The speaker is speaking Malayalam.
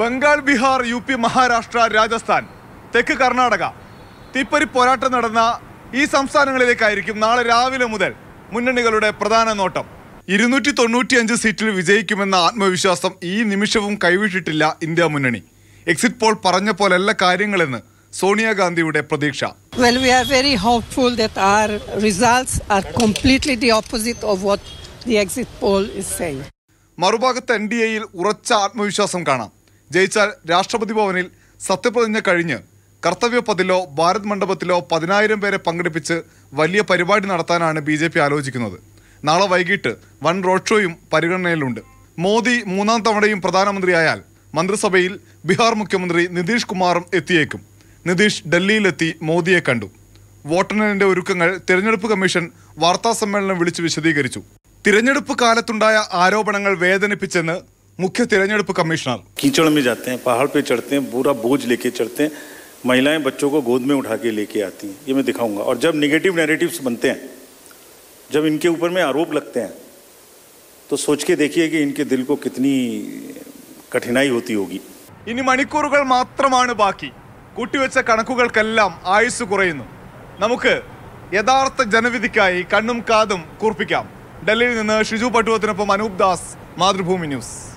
ബംഗാൾ ബീഹാർ യു പി മഹാരാഷ്ട്ര രാജസ്ഥാൻ തെക്ക് കർണാടക തിപ്പരി പോരാട്ടം നടന്ന ഈ സംസ്ഥാനങ്ങളിലേക്കായിരിക്കും നാളെ രാവിലെ മുതൽ മുന്നണികളുടെ പ്രധാന നോട്ടം ഇരുന്നൂറ്റി തൊണ്ണൂറ്റിയഞ്ച് സീറ്റിൽ വിജയിക്കുമെന്ന ആത്മവിശ്വാസം ഈ നിമിഷവും കൈവിട്ടിട്ടില്ല ഇന്ത്യ മുന്നണി എക്സിറ്റ് പോൾ പറഞ്ഞ പോലല്ല കാര്യങ്ങളെന്ന് സോണിയാഗാന്ധിയുടെ പ്രതീക്ഷ മറുഭാഗത്ത് എൻ ഡി എയിൽ ഉറച്ച ആത്മവിശ്വാസം കാണാം ജയിച്ചാൽ രാഷ്ട്രപതി ഭവനിൽ സത്യപ്രതിജ്ഞ കഴിഞ്ഞ് കർത്തവ്യ പതിലോ ഭാരത് മണ്ഡപത്തിലോ പതിനായിരം പേരെ പങ്കെടുപ്പിച്ച് വലിയ പരിപാടി നടത്താനാണ് ബി ജെ പി ആലോചിക്കുന്നത് നാളെ വൈകിട്ട് വൺ റോഡ് ഷോയും പരിഗണനയിലുണ്ട് മോദി മൂന്നാം തവണയും പ്രധാനമന്ത്രിയായാൽ മന്ത്രിസഭയിൽ ബീഹാർ മുഖ്യമന്ത്രി നിതീഷ് കുമാറും എത്തിയേക്കും നിതീഷ് ഡൽഹിയിലെത്തി മോദിയെ കണ്ടു വോട്ടെണ്ണലിന്റെ ഒരുക്കങ്ങൾ തിരഞ്ഞെടുപ്പ് കമ്മീഷൻ വാർത്താ വിളിച്ച് വിശദീകരിച്ചു തിരഞ്ഞെടുപ്പ് കാലത്തുണ്ടായ ആരോപണങ്ങൾ വേദനിപ്പിച്ചെന്ന് मुख्य तिरंजड़ कमिश्नर कीचड़ में जाते हैं पहाड़ पे चढ़ते हैं पूरा बोझ लेके चढ़ते हैं महिलाएं बच्चों को गोद में उठा के लेके आती हैं ये मैं दिखाऊंगा और जब निगेटिव नैरेटिव्स बनते हैं जब इनके ऊपर में आरोप लगते हैं तो सोच के देखिए कि इनके दिल को कितनी कठिनाई होती होगी इन मणिकूर മാത്രമാണ് बाकी കൂട്ടിവെച്ച കണക്കുകൾക്കെല്ലാം ആയുസ് കുറയുന്നു നമുക്ക് യഥാർത്ഥ ജനവിധിക്കായി കണ്ണും കാതും കൂർപ്പിക്കാം ഡൽഹിയിൽ നിന്ന് ഷിജു പട്ടുവത്തിനൊപ്പം അനൂപ് ദാസ് മാതൃഭൂമി ന്യൂസ്